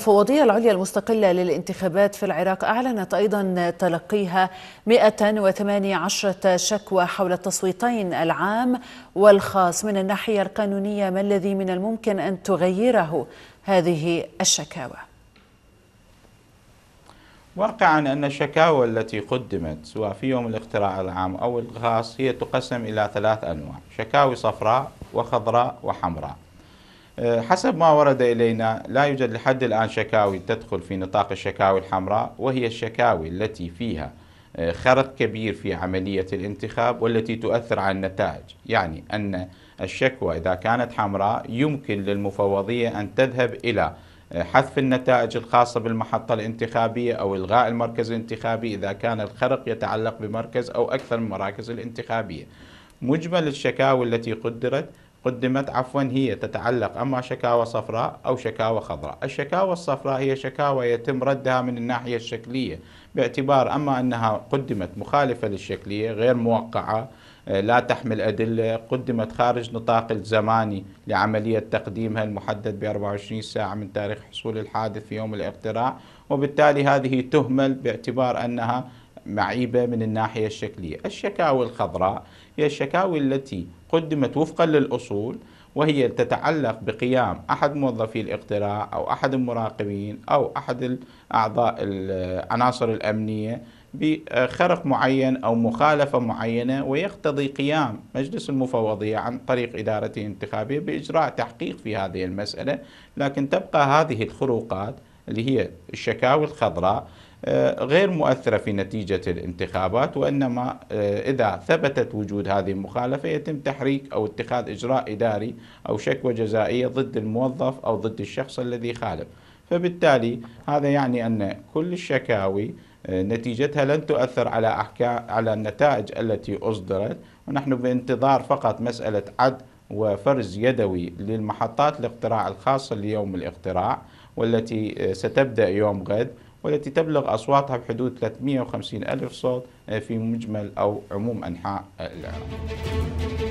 المفوضية العليا المستقلة للانتخابات في العراق أعلنت أيضا تلقيها 118 شكوى حول التصويتين العام والخاص من الناحية القانونية ما الذي من الممكن أن تغيره هذه الشكاوى واقعا أن الشكاوى التي قدمت سواء في يوم الاقتراع العام أو الخاص هي تقسم إلى ثلاث أنواع شكاوي صفراء وخضراء وحمراء حسب ما ورد إلينا لا يوجد لحد الآن شكاوي تدخل في نطاق الشكاوي الحمراء وهي الشكاوي التي فيها آه، خرق كبير في عملية الانتخاب والتي تؤثر على النتائج يعني أن الشكوى إذا كانت حمراء يمكن للمفوضية أن تذهب إلى آه، حذف النتائج الخاصة بالمحطة الانتخابية أو إلغاء المركز الانتخابي إذا كان الخرق يتعلق بمركز أو أكثر من المراكز الانتخابية مجمل الشكاوى التي قدرت قدمت عفوا هي تتعلق أما شكاوى صفراء أو شكاوى خضراء الشكاوى الصفراء هي شكاوى يتم ردها من الناحية الشكلية باعتبار أما أنها قدمت مخالفة للشكلية غير موقعة آه، لا تحمل أدلة قدمت خارج نطاق الزماني لعملية تقديمها المحدد ب 24 ساعة من تاريخ حصول الحادث في يوم الاقتراع وبالتالي هذه تهمل باعتبار أنها معيبة من الناحية الشكلية الشكاوي الخضراء هي الشكاوي التي قدمت وفقا للأصول وهي تتعلق بقيام أحد موظفي الاقتراع أو أحد المراقبين أو أحد الأعضاء العناصر الأمنية بخرق معين أو مخالفة معينة ويقتضي قيام مجلس المفوضية عن طريق إدارته الانتخابية بإجراء تحقيق في هذه المسألة لكن تبقى هذه الخروقات اللي هي الشكاوي الخضراء آه، غير مؤثرة في نتيجة الانتخابات وإنما آه، إذا ثبتت وجود هذه المخالفة يتم تحريك أو اتخاذ إجراء إداري أو شكوى جزائية ضد الموظف أو ضد الشخص الذي خالف فبالتالي هذا يعني أن كل الشكاوي آه، نتيجتها لن تؤثر على أحكام على النتائج التي أصدرت ونحن بانتظار فقط مسألة عد وفرز يدوي للمحطات الاقتراع الخاصة ليوم الاقتراع والتي آه، ستبدأ يوم غد والتي تبلغ أصواتها بحدود 350 ألف صوت آه، في مجمل أو عموم أنحاء العراق